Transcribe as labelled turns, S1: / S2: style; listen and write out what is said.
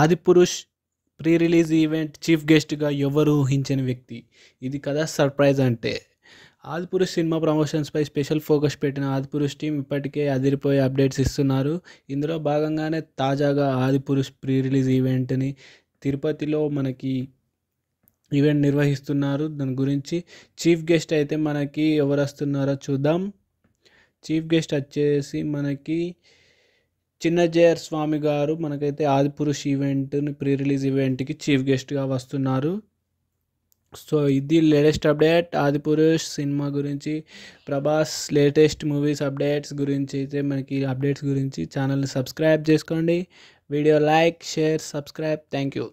S1: Adipurush pre release event chief గెస్ట్గా ఎవరు ఊహించని వ్యక్తి ఇది కదా సర్ప్రైజ్ అంటే ఆదిపురుష్ సినిమా ప్రమోషన్స్పై స్పెషల్ ఫోకస్ పెట్టిన ఆదిపురుష్ టీం ఇప్పటికే అదిరిపోయే అప్డేట్స్ ఇస్తున్నారు ఇందులో భాగంగానే తాజాగా ఆదిపురుష్ ప్రీ రిలీజ్ ఈవెంట్ని తిరుపతిలో మనకి ఈవెంట్ నిర్వహిస్తున్నారు దాని గురించి చీఫ్ గెస్ట్ అయితే మనకి ఎవరు వస్తున్నారో చూద్దాం చీఫ్ గెస్ట్ వచ్చేసి మనకి జేఆర్ స్వామి గారు మనకైతే ఆదిపురుష్ ఈవెంట్ని ప్రీ రిలీజ్ ఈవెంట్కి చీఫ్ గెస్ట్గా వస్తున్నారు సో ఇది లేటెస్ట్ అప్డేట్ ఆదిపురుష్ సినిమా గురించి ప్రభాస్ లేటెస్ట్ మూవీస్ అప్డేట్స్ గురించి అయితే మనకి అప్డేట్స్ గురించి ఛానల్ని సబ్స్క్రైబ్ చేసుకోండి video like share subscribe thank you